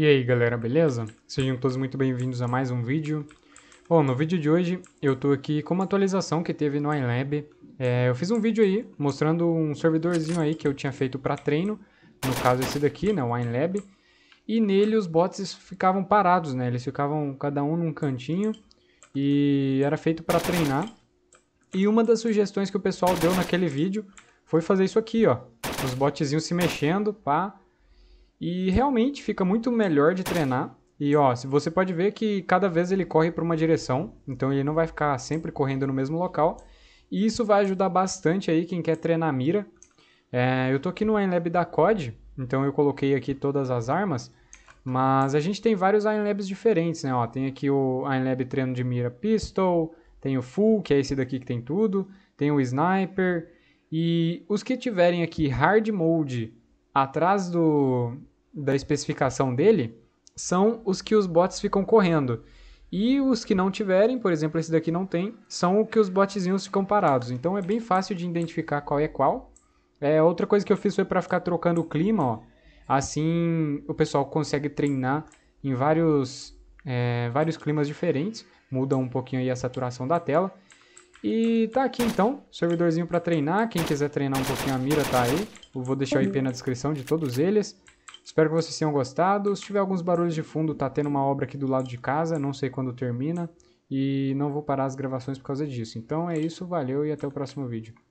E aí galera, beleza? Sejam todos muito bem-vindos a mais um vídeo. Bom, no vídeo de hoje eu tô aqui com uma atualização que teve no iLab. É, eu fiz um vídeo aí mostrando um servidorzinho aí que eu tinha feito para treino, no caso esse daqui, né, o iLab. E nele os bots ficavam parados, né, eles ficavam cada um num cantinho e era feito para treinar. E uma das sugestões que o pessoal deu naquele vídeo foi fazer isso aqui, ó. Os botzinhos se mexendo, pá, e realmente fica muito melhor de treinar. E ó, você pode ver que cada vez ele corre para uma direção, então ele não vai ficar sempre correndo no mesmo local. E isso vai ajudar bastante aí quem quer treinar mira. É, eu tô aqui no Einlab da COD, então eu coloquei aqui todas as armas, mas a gente tem vários Einlabs diferentes, né? Ó, tem aqui o Einlab treino de mira pistol, tem o full, que é esse daqui que tem tudo, tem o sniper, e os que tiverem aqui hard mode atrás do, da especificação dele são os que os bots ficam correndo. E os que não tiverem, por exemplo, esse daqui não tem, são o que os botzinhos ficam parados. Então é bem fácil de identificar qual é qual. É, outra coisa que eu fiz foi para ficar trocando o clima, ó. Assim o pessoal consegue treinar em vários, é, vários climas diferentes. Muda um pouquinho aí a saturação da tela. E tá aqui então, servidorzinho para treinar, quem quiser treinar um pouquinho a mira tá aí. Eu vou deixar o IP na descrição de todos eles. Espero que vocês tenham gostado. Se tiver alguns barulhos de fundo, tá tendo uma obra aqui do lado de casa, não sei quando termina. E não vou parar as gravações por causa disso. Então é isso, valeu e até o próximo vídeo.